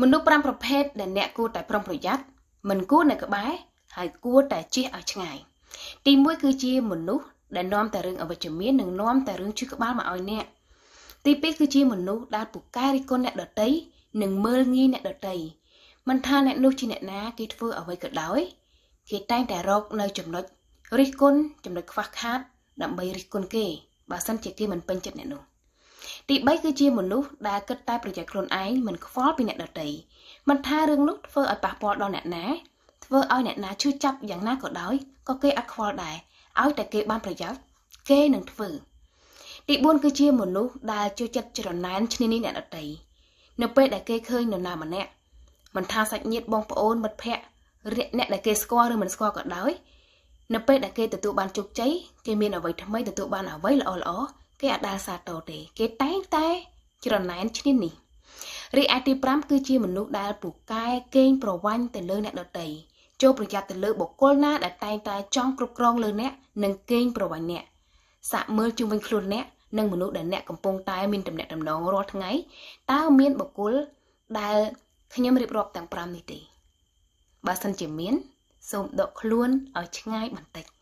មនុស្ស5ប្រភេទដែលអ្នកគួរតែប្រុងប្រយ័ត្នមិនគួរនៅក្បែរហើយគួរតែជៀសឲ្យឆ្ងាយទី1គឺជាមនុស្សដែលនាំតែរឿងអវិជ្ជមាននិងនាំតែរឿងជិះក្បាលមកឲ្យអ្នកទី2គឺជាមនុស្សដែលពូកែរិះគន់អ្នកដតីនិងមើលងាយអ្នកដតីមិនថាអ្នកនោះជាអ្នកណាគេធ្វើអ្វីក៏ដោយគេតែងតែរកនៅចំណុចរិះគន់ចំណុចខ្វះខាតដើម្បីរិះគន់គេបើសិនជាគេមិនពេញចិត្តអ្នកនោះទី3គឺជាមនុស្សដែលគិតតែប្រយោជន៍ខ្លួនឯងមិនខ្វល់ពីអ្នកដទៃមិនថារឿងនោះធ្វើឲ្យប៉ះពាល់ដល់អ្នកណាធ្វើឲ្យអ្នកណាឈឺចាប់យ៉ាងណាក៏ដោយក៏គេអត់ខ្វល់ដែរឲ្យតែគេបានប្រយោជន៍គេនឹងធ្វើ ទី4គឺជាមនុស្សដែលជួយចិត្តច្រណែនឈ្នានីសអ្នកដទៃនៅពេលដែលគេឃើញនរណាម្នាក់មិនថាសាច់ញាតិបងប្អូន មិត្តភ័ក្តិអ្នកដែលគេស្គាល់ឬមិនស្គាល់ក៏ដោយនៅពេលដែលគេទទួលបានជោគជ័យគេមានអ្វីថ្មីទទួលបានអ្វីល្អល្អទេអដាសាតោទេ គេតែងតែច្រណែនឈ្នានេះរីឯទី5គឺជាមនុស្សដែលពូកែកេងប្រវ័ញ្ចទៅលើអ្នកដតីចូលប្រយ័ត្នទៅលើបុគ្គលណាដែលតែងតែចង់គ្រប់គ្រងលើអ្នកនិងកេងប្រវ័ញ្ចអ្នកសាក់មើលជុំវិញខ្លួនអ្នកនិងមនុស្សដែលអ្នកកំពុងតែមានទំនាក់ទំនងរាល់ថ្ងៃតើមានបុគ្គលដែលខ្ញុំរៀបរាប់ទាំង5នេះទេបើសិនជាមានសូមដកខ្លួនឲ្យឆ្ងាយបន្តិច។